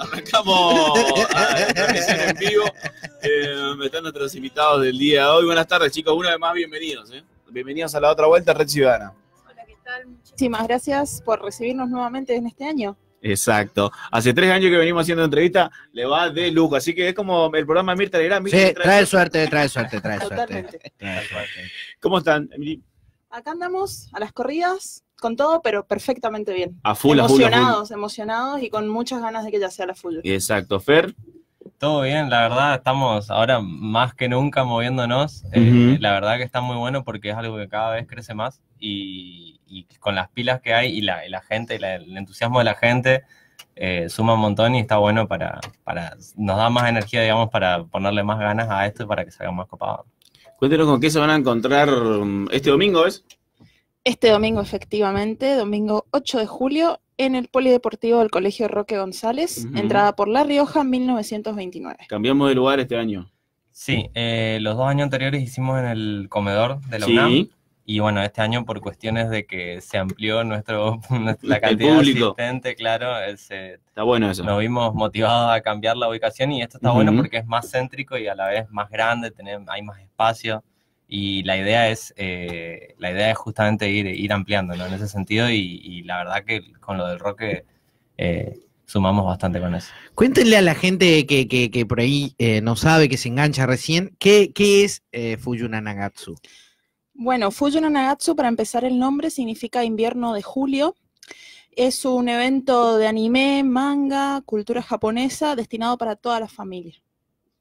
Arrancamos a en vivo. Eh, están nuestros invitados del día de hoy. Buenas tardes, chicos. Una vez más, bienvenidos. Eh. Bienvenidos a la otra vuelta, Red Ciudadana. Hola, ¿qué tal? Muchísimas gracias por recibirnos nuevamente en este año. Exacto. Hace tres años que venimos haciendo entrevista, le va de lujo. Así que es como el programa Mirta Legrand. Sí, trae, suerte, trae suerte, trae suerte. Totalmente. ¿Cómo están, Acá andamos a las corridas, con todo, pero perfectamente bien. A emocionados, emocionados y con muchas ganas de que ya sea la full. Exacto, Fer. Todo bien, la verdad estamos ahora más que nunca moviéndonos. Eh, la verdad que está muy bueno porque es algo que cada vez crece más y, con las pilas que hay y la, gente y el entusiasmo de la gente eh, suma un montón y está bueno para, para, nos da más energía, digamos, para ponerle más ganas a esto y para que se haga más copado. Cuéntenos con qué se van a encontrar mm, este domingo, ¿ves? este domingo efectivamente, domingo 8 de julio, en el Polideportivo del Colegio Roque González, entrada por La Rioja 1929. Cambiamos de lugar este año. Sí, eh, los dos años anteriores hicimos en el comedor de la UNAM. Y bueno, este año por cuestiones de que se amplió nuestro la cantidad de asistente, claro, eh, está bueno Nos vimos motivados a cambiar la ubicación y esto está bueno porque es más céntrico y a la vez más grande, tener, hay más espacio y la idea es, eh, la idea es justamente ir, ir ampliándolo en ese sentido y, la verdad que con lo del rock eh, eh, sumamos bastante con eso. Cuéntenle a la gente que, que, por ahí no sabe, que se engancha recién, ¿qué, qué es Fuyuna Nagatsu? Bueno, Fuyuna Nagatsu, para empezar el nombre, significa invierno de julio. Es un evento de anime, manga, cultura japonesa, destinado para toda la familia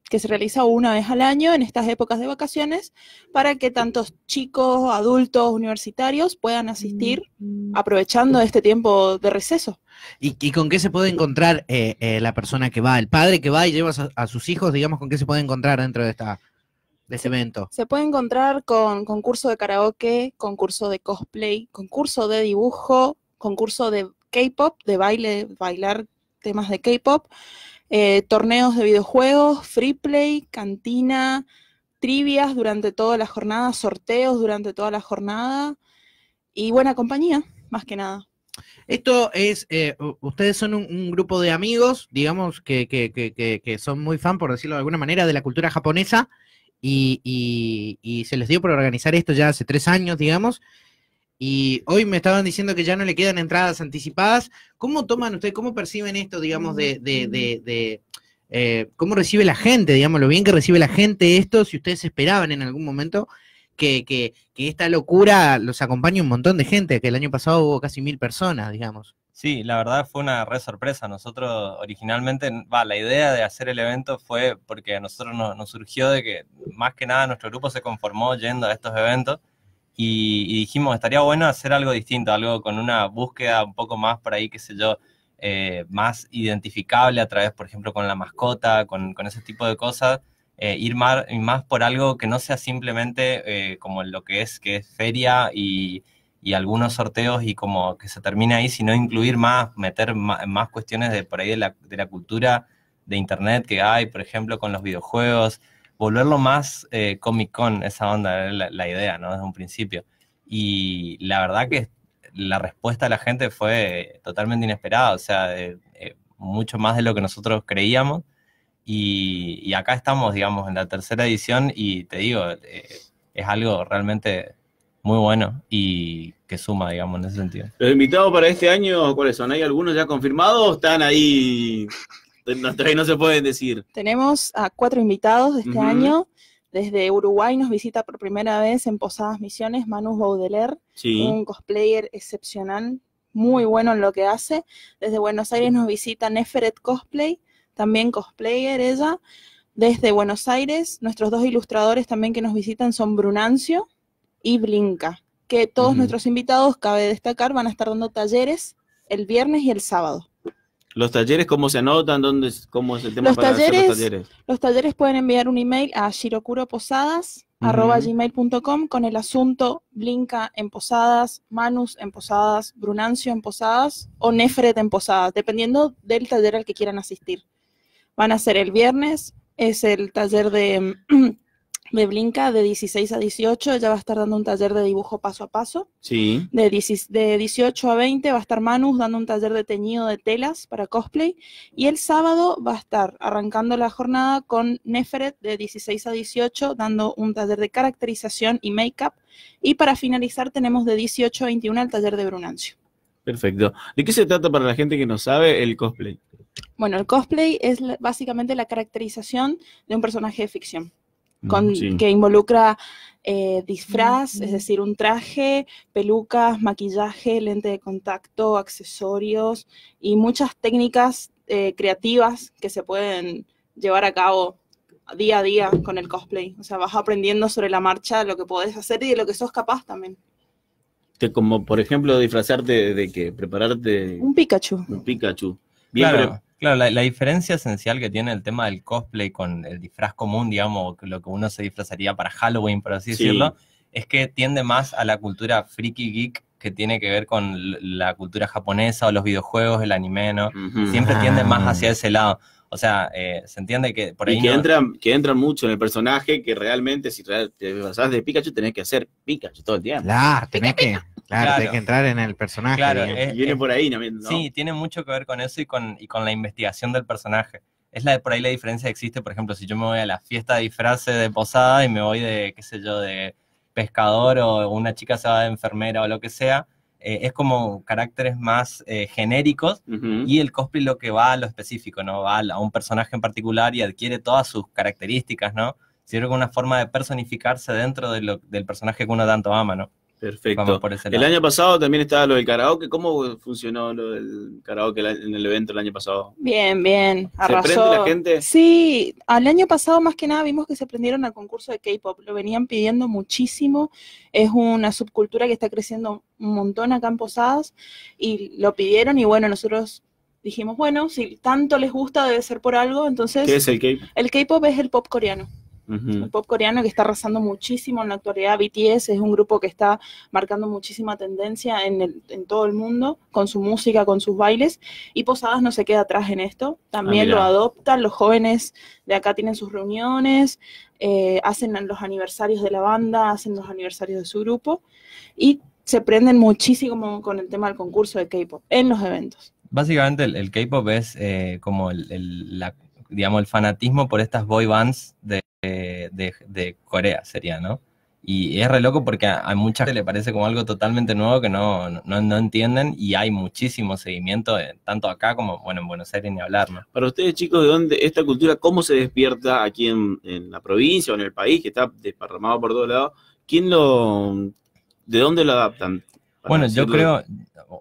que se realiza una vez al año en estas épocas de vacaciones para que tantos chicos, adultos, universitarios puedan asistir mm. aprovechando este tiempo de receso. ¿Y, con qué se puede encontrar eh, eh, la persona que va, el padre que va y lleva a, sus hijos, digamos, con qué se puede encontrar dentro de esta... De este evento. Se puede encontrar con concurso de karaoke, concurso de cosplay, concurso de dibujo, concurso de K-pop, de baile, bailar temas de K-pop, eh, torneos de videojuegos, free play, cantina, trivias durante toda la jornada, sorteos durante toda la jornada y buena compañía, más que nada. Esto es, eh, ustedes son un, grupo de amigos, digamos, que, que, que, son muy fan, por decirlo de alguna manera, de la cultura japonesa y, y, y se les dio por organizar esto ya hace tres años, digamos. Y hoy me estaban diciendo que ya no le quedan entradas anticipadas. ¿Cómo toman ustedes, cómo perciben esto, digamos, de, eh, cómo recibe la gente, digamos, lo bien que recibe la gente esto, si ustedes esperaban en algún momento que, esta locura los acompañe un montón de gente, que el año pasado hubo casi mil personas, digamos? Sí, la verdad fue una re sorpresa. Nosotros originalmente, va, la idea de hacer el evento fue porque a nosotros nos, surgió de que más que nada nuestro grupo se conformó yendo a estos eventos y, dijimos, estaría bueno hacer algo distinto, algo con una búsqueda un poco más por ahí, qué sé yo, eh, más identificable a través, por ejemplo, con la mascota, con, con ese tipo de cosas, eh, ir más, más, por algo que no sea simplemente eh, como lo que es, que es feria y, algunos sorteos y como que se termine ahí, sino incluir más, meter más, más cuestiones de por ahí de la, de la cultura de Internet que hay, por ejemplo, con los videojuegos volverlo más eh, Comic Con, esa onda, la, idea, ¿no? Desde un principio. Y la verdad que la respuesta de la gente fue totalmente inesperada, o sea, eh, eh, mucho más de lo que nosotros creíamos. Y, y, acá estamos, digamos, en la tercera edición y te digo, eh, es algo realmente muy bueno y que suma, digamos, en ese sentido. ¿Los invitados para este año cuáles son? ¿Hay algunos ya confirmados están ahí no se pueden decir. Tenemos a cuatro invitados de este año. Desde Uruguay nos visita por primera vez en Posadas Misiones Manu Baudeler, un cosplayer excepcional, muy bueno en lo que hace. Desde Buenos Aires nos visita Neferet Cosplay, también cosplayer ella. Desde Buenos Aires, nuestros dos ilustradores también que nos visitan son Brunancio y Blinca que todos nuestros invitados, cabe destacar, van a estar dando talleres el viernes y el sábado. ¿Los talleres cómo se anotan? ¿Cómo es el tema los talleres, los talleres? Los talleres pueden enviar un email a shirokuroposadas.gmail.com con el asunto Blinka en Posadas, Manus en Posadas, Brunancio en Posadas o Nefret en Posadas, dependiendo del taller al que quieran asistir. Van a ser el viernes, es el taller de me blinca de 16 a 18, ella va a estar dando un taller de dibujo paso a paso. Sí. De, 18 a 20 va a estar Manus dando un taller de teñido de telas para cosplay. Y el sábado va a estar arrancando la jornada con Neferet de 16 a 18 dando un taller de caracterización y make-up. Y para finalizar tenemos de 18 a 21 el taller de Brunancio. Perfecto. ¿De qué se trata para la gente que no sabe el cosplay? Bueno, el cosplay es básicamente la caracterización de un personaje de ficción. Mm, con, que involucra eh, disfraz, es decir, un traje, pelucas, maquillaje, lente de contacto, accesorios y muchas técnicas eh, creativas que se pueden llevar a cabo día a día con el cosplay. O sea, vas aprendiendo sobre la marcha lo que podés hacer y de lo que sos capaz también. Que como, por ejemplo, disfrazarte de, de qué? Prepararte. Un Pikachu. Un Pikachu claro, claro la, diferencia esencial que tiene el tema del cosplay con el disfraz común, digamos, lo que uno se disfrazaría para Halloween, por así decirlo, es que tiende más a la cultura freaky geek que tiene que ver con la cultura japonesa o los videojuegos, el anime, ¿no? Siempre tiende más hacia ah. ese lado. O sea, eh, se entiende que por ahí. que, entran, que entra mucho en el personaje que realmente, si te basás de Pikachu, tenés que hacer Pikachu todo el día. Claro, tenés que. Claro, hay que entrar en el personaje. Claro, viene por ahí, ¿no? Sí, tiene mucho que ver con eso y con, la investigación del personaje. Es por ahí la diferencia que existe, por ejemplo, si yo me voy a la fiesta de disfraces de posada y me voy de, qué sé yo, de pescador o una chica se va de enfermera o lo que sea, eh, es como caracteres más eh, genéricos y el cosplay lo que va a lo específico, ¿no? Va a, un personaje en particular y adquiere todas sus características, ¿no? Sirve como una forma de personificarse dentro del personaje que uno tanto ama, ¿no? Perfecto. el año pasado también estaba lo del karaoke. ¿Cómo funcionó lo del karaoke en el evento el año pasado? Bien, bien. Arrasó. ¿Se la gente? Sí, al año pasado más que nada vimos que se prendieron al concurso de K-pop. Lo venían pidiendo muchísimo. Es una subcultura que está creciendo un montón acá en Posadas y lo pidieron y bueno, nosotros dijimos, bueno, si tanto les gusta debe ser por algo, entonces... ¿Qué es el K-pop? El K-pop es el pop coreano. El pop coreano que está arrasando muchísimo en la actualidad. BTS es un grupo que está marcando muchísima tendencia en, todo el mundo, con su música, con sus bailes. Y Posadas no se queda atrás en esto. También ah, lo adoptan, los jóvenes de acá tienen sus reuniones, eh, hacen los aniversarios de la banda, hacen los aniversarios de su grupo. Y se prenden muchísimo con el tema del concurso de K-pop en los eventos. Básicamente el, K-pop es eh, como el, digamos, el fanatismo por estas boy bands de, eh, de, Corea, sería, ¿no? Y es re loco porque a, mucha gente le parece como algo totalmente nuevo que no, no, no entienden y hay muchísimo seguimiento, eh, tanto acá como, bueno, en Buenos Aires ni hablar, ¿no? Para ustedes, chicos, ¿de dónde esta cultura, cómo se despierta aquí en, en la provincia o en el país que está desparramado por todos lados? ¿Quién lo, de dónde lo adaptan? Bueno, yo creo,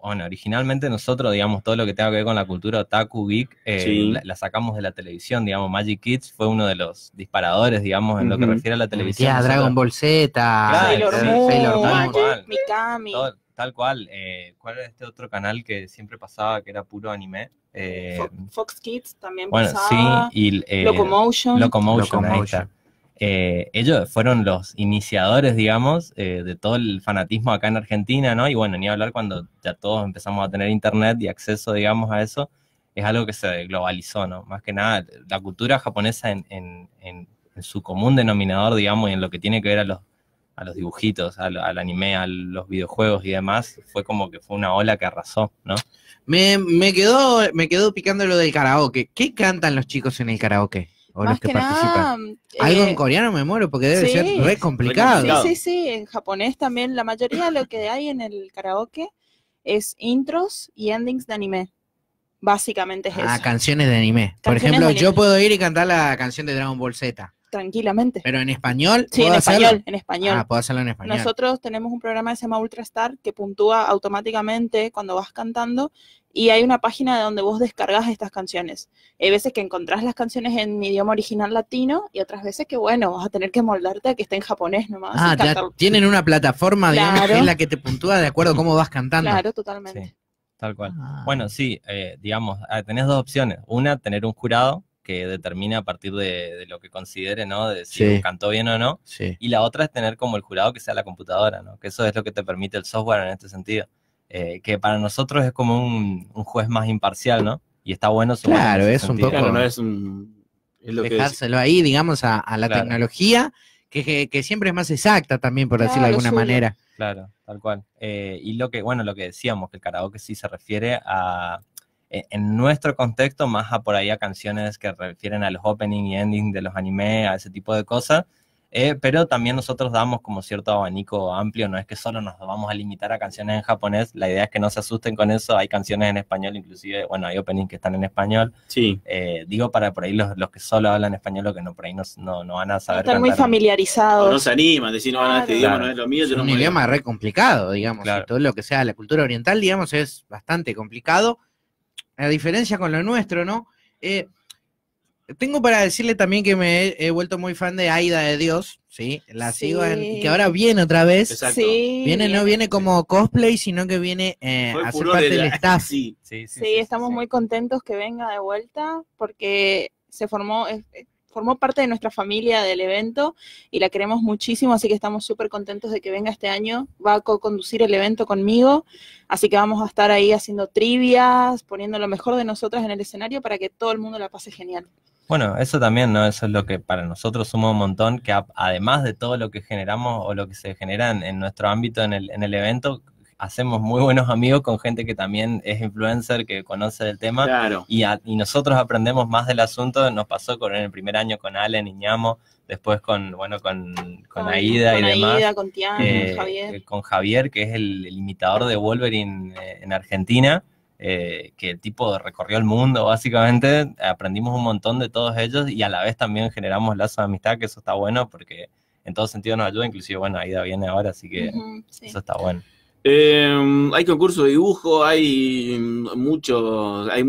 bueno, originalmente nosotros, digamos, todo lo que tenga que ver con la cultura otaku, geek, eh, la, sacamos de la televisión, digamos, Magic Kids fue uno de los disparadores, digamos, en lo que refiere a la televisión. Ya, Dragon Ball Z, Sailor, Moon, tal cual, tal eh, cual. ¿Cuál era este otro canal que siempre pasaba, que era puro anime? Eh, Fox, Kids también bueno, Sí, y, Locomotion. Locomotion, Locomotion. Ahí está. Eh, ellos fueron los iniciadores, digamos, eh, de todo el fanatismo acá en Argentina, ¿no? Y bueno, ni hablar cuando ya todos empezamos a tener internet y acceso, digamos, a eso, es algo que se globalizó, ¿no? Más que nada, la cultura japonesa en, su común denominador, digamos, y en lo que tiene que ver a los, a los dibujitos, al, anime, a los videojuegos y demás, fue como que fue una ola que arrasó, ¿no? Me, me, quedó, me quedó picando lo del karaoke. ¿Qué cantan los chicos en el karaoke? Más que, Algo en eh, coreano me muero porque debe ser re complicado. Sí, sí, en japonés también la mayoría de lo que hay en el karaoke es intros y endings de anime. Básicamente es ah, eso. Ah, canciones de anime. Por ejemplo, yo puedo ir y cantar la canción de Dragon Ball Z tranquilamente. Pero en español. Sí, en español, Ah, puedo hacerlo en español. Nosotros tenemos un programa que se llama Ultrastar que puntúa automáticamente cuando vas cantando y hay una página donde vos descargas estas canciones. Hay veces que encontrás las canciones en mi idioma original latino y otras veces que, bueno, vas a tener que moldarte a que esté en japonés nomás. Ah, ya tienen una plataforma, digamos, en la que te puntúa de acuerdo a cómo vas cantando. Claro, totalmente. tal cual. Ah. Bueno, sí, eh, digamos, ah, tenés dos opciones. Una, tener un jurado que determina a partir de, lo que considere, ¿no? De si cantó bien o no. Y la otra es tener como el jurado que sea la computadora, ¿no? Que eso es lo que te permite el software en este sentido. Eh, que para nosotros es como un, juez más imparcial, ¿no? Y está bueno. Claro, es un poco... Claro, no es un, dejárselo ahí, digamos, a, la tecnología, que, siempre es más exacta también, por decirlo de alguna manera. Claro, tal cual. Eh, y lo que, bueno, lo que decíamos, que el karaoke sí se refiere a e-, en nuestro contexto, más a por ahí a canciones que refieren a los opening y ending de los animes, a ese tipo de cosas. Eh, pero también nosotros damos como cierto abanico amplio, no es que solo nos vamos a limitar a canciones en japonés, la idea es que no se asusten con eso, hay canciones en español inclusive, bueno, hay openings que están en español. Sí. Eh, digo para por ahí los, los, que solo hablan español o que no, por ahí no, no, van a saber. Están muy familiarizados. O no se animan, decir no, este idioma no es lo mío. es un idioma re complicado, digamos, todo lo que sea la cultura oriental, digamos, es bastante complicado a diferencia con lo nuestro, ¿no? Eh, tengo para decirle también que me he, vuelto muy fan de Aida de Dios, ¿sí? La sigo en, y que ahora viene otra vez. Exacto. Viene, no viene como cosplay, sino que viene eh, a ser parte del staff. Sí, sí estamos muy contentos que venga de vuelta porque se formó, formó parte de nuestra familia del evento y la queremos muchísimo, así que estamos súper contentos de que venga este año. Va a conducir el evento conmigo, así que vamos a estar ahí haciendo trivias, poniendo lo mejor de nosotras en el escenario para que todo el mundo la pase genial. Bueno, eso también, ¿no? Eso es lo que para nosotros suma un montón, que además de todo lo que generamos o lo que se genera en, nuestro ámbito, en en el evento, hacemos muy buenos amigos con gente que también es influencer, que conoce del tema. Claro. Y, nosotros aprendemos más del asunto. Nos pasó con, en el primer año con Allen y Ñamo, después con, bueno, con, con Aida y demás. Con eh, Javier. Eh, con Javier, que es el, imitador de Wolverine eh, en Argentina. que el tipo recorrió el mundo, básicamente, aprendimos un montón de todos ellos y a la vez también generamos lazos de amistad, que eso está bueno porque en todo sentido nos ayuda, inclusive, bueno, Aida viene ahora, así que eso está bueno. Em, hay concurso de dibujo, hay muchos, hay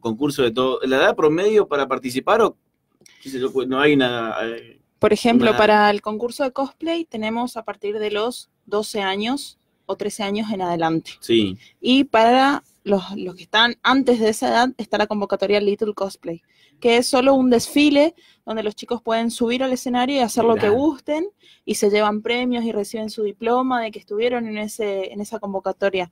concursos de todo. ¿La edad promedio para participar o pues, no hay nada? Eh, Por ejemplo, para el concurso de cosplay tenemos a partir de los 12 años o 13 años en adelante. Sí. Y para los que están antes de esa edad está la convocatoria Little Cosplay, que es solo un desfile donde los chicos pueden subir al escenario y hacer lo que gusten y se llevan premios y reciben su diploma de que estuvieron en, ese, en esa convocatoria.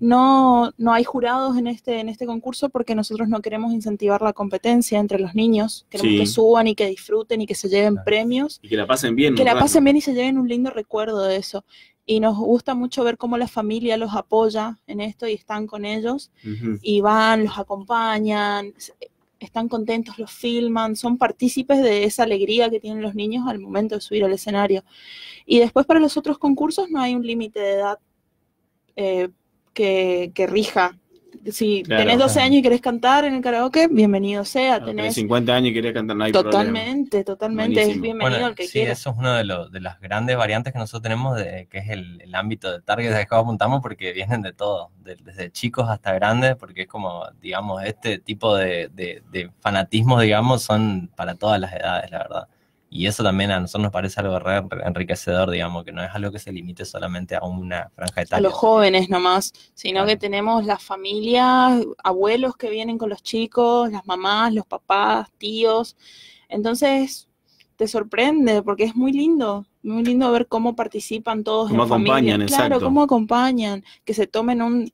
no, no hay jurados en este, en este concurso porque nosotros no queremos incentivar la competencia entre los niños, queremos que suban y que disfruten y que se lleven premios. Y que la pasen bien. Que la pasen bien y se lleven un lindo recuerdo de eso y nos gusta mucho ver cómo la familia los apoya en esto y están con ellos y van, los acompañan están contentos, los filman, son partícipes de esa alegría que tienen los niños al momento de subir al escenario. Y después para los otros concursos no hay un límite de edad eh, que, rija si tenés 12 años y querés cantar en el karaoke, bienvenido sea. tenés 50 años y querés cantar, no hay Totalmente, totalmente, es bienvenido sí, eso es una de, las grandes variantes que nosotros tenemos, de, que es el, ámbito de target de que apuntamos, porque vienen de todo, desde chicos hasta grandes, porque es como, digamos, este tipo de, de, de fanatismos, digamos, son para todas las edades, la verdad. Y eso también a nosotros nos parece algo enriquecedor, digamos, que no es algo que se limite solamente a una franja etaria. A los jóvenes nomás, sino que tenemos las familias, abuelos que vienen con los chicos, las mamás, los papás, tíos. Entonces, te sorprende porque es muy lindo, muy lindo ver cómo participan todos cómo en acompañan, familia. Claro, cómo acompañan, que se tomen un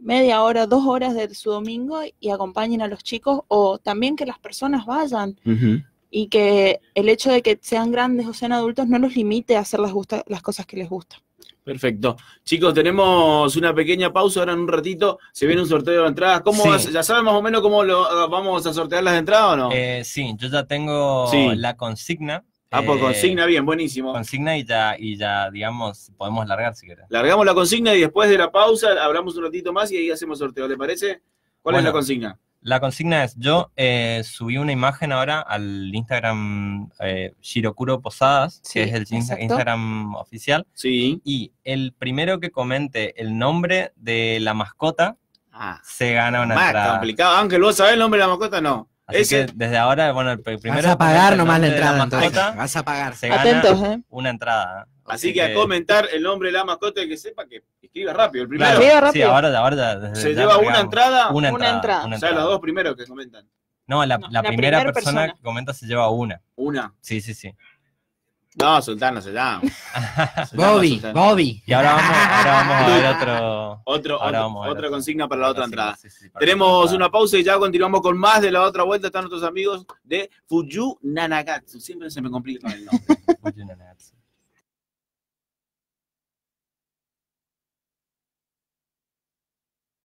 media hora, dos horas de su domingo y acompañen a los chicos o también que las personas vayan y que el hecho de que sean grandes o sean adultos no los limite a hacer las, cosas que les gustan. Perfecto. Chicos, tenemos una pequeña pausa ahora en un ratito. Se viene un sorteo de entradas. ¿Cómo vas, ¿Ya saben más o menos cómo lo, ah, vamos a sortear las entradas o no? Eh, sí, yo ya tengo la consigna. Ah, pues consigna, bien, buenísimo. Consigna y ya, y ya, digamos, podemos largar si quieres. Largamos la consigna y después de la pausa hablamos un ratito más y ahí hacemos sorteo, ¿le parece? ¿Cuál es la consigna? La consigna es, yo eh, subí una imagen ahora al Instagram eh, Shirokuro Posadas, que es el Instagram oficial. Sí. Y el primero que comente el nombre de la mascota ah. se gana una más complicado. Ángel, ¿vos el nombre de la mascota? No. que desde ahora, bueno, el primero... Vas a pagar nomás la entrada, la mascota, Vas a pagar. Se gana ¿eh? una entrada. Así, que, a comentar el nombre de la mascota, el que sepa que escriba rápido. El primero. sí, ahora, se lleva una entrada, una entrada. O sea, los dos primeros que comentan. No, la, primera, persona, que comenta se lleva una. ¿Una? Sí, sí, sí. No, Sultano, se llama. Bobby, Bobby. Y ahora vamos, vamos a ver otro. Otro, otra consigna para la otra entrada. Tenemos una pausa y ya continuamos con más de la otra vuelta. Están nuestros amigos de Fuyu Nanagatsu. Siempre se me complica el nombre. Fuyu Nanagatsu.